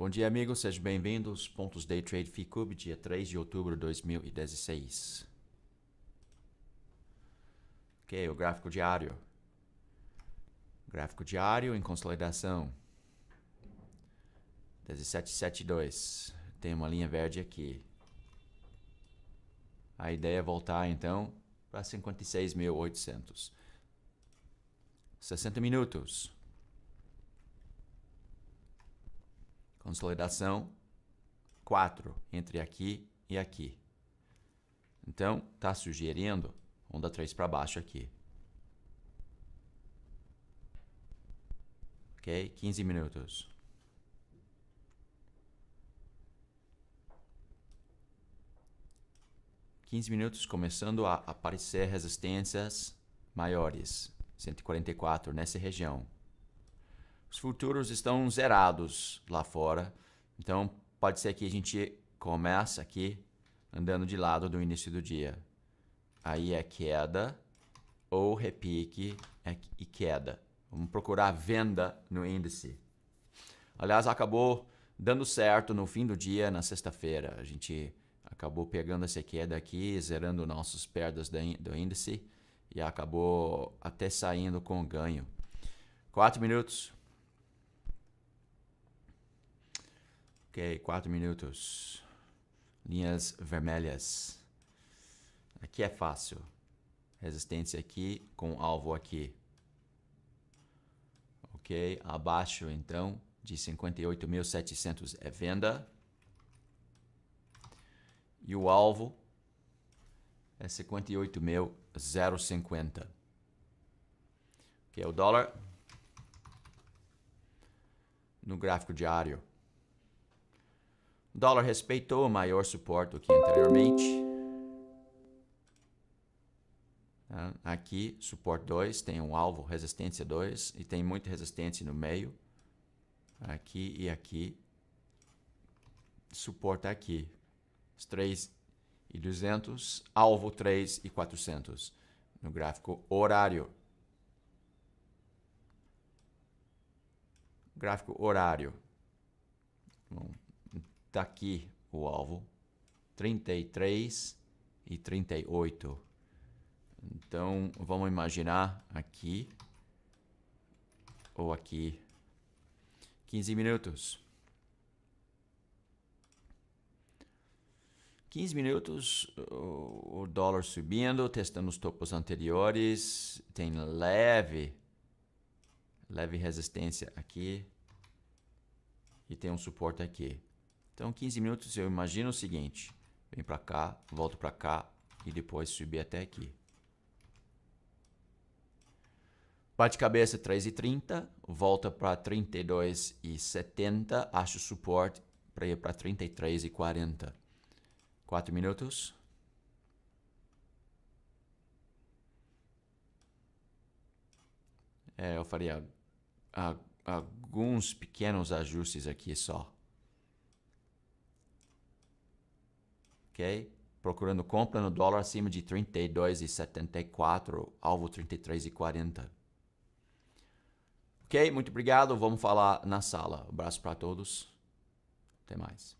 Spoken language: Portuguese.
Bom dia, amigos. Sejam bem-vindos. Pontos Day Trade FICUB, dia 3 de outubro de 2016. Ok, o gráfico diário. Gráfico diário em consolidação. 1772. Tem uma linha verde aqui. A ideia é voltar, então, para 56.800. 60 minutos. consolidação 4 entre aqui e aqui. Então, está sugerindo onda 3 para baixo aqui. Ok? 15 minutos. Quinze minutos começando a aparecer resistências maiores, 144 nessa região os futuros estão zerados lá fora. Então, pode ser que a gente comece aqui andando de lado do início do dia. Aí é queda ou repique é e queda. Vamos procurar venda no índice. Aliás, acabou dando certo no fim do dia, na sexta-feira. A gente acabou pegando essa queda aqui, zerando nossos perdas do índice e acabou até saindo com ganho. Quatro minutos. Ok, quatro minutos. Linhas vermelhas. Aqui é fácil. Resistência aqui com alvo aqui. Ok, abaixo então de 58.700 é venda. E o alvo é 58.050. Que é o dólar no gráfico diário. Dólar respeitou maior suporte que anteriormente. Ah, aqui, suporte 2, tem um alvo, resistência 2, e tem muita resistência no meio. Aqui e aqui. Suporte aqui. Os 3 e 200, alvo 3 e 400. No gráfico horário. Gráfico horário. Está aqui o alvo, 33 e 38. Então, vamos imaginar aqui ou aqui, 15 minutos. 15 minutos, o dólar subindo, testando os topos anteriores, tem leve, leve resistência aqui e tem um suporte aqui. Então, 15 minutos eu imagino o seguinte: vem para cá, volto para cá e depois subir até aqui. Bate cabeça 3 30, volta para 32 70, acho suporte para ir para 33 40. 4 minutos. É, eu faria alguns pequenos ajustes aqui só. ok? Procurando compra no dólar acima de 32,74, alvo 33,40. Ok, muito obrigado. Vamos falar na sala. Um abraço para todos. Até mais.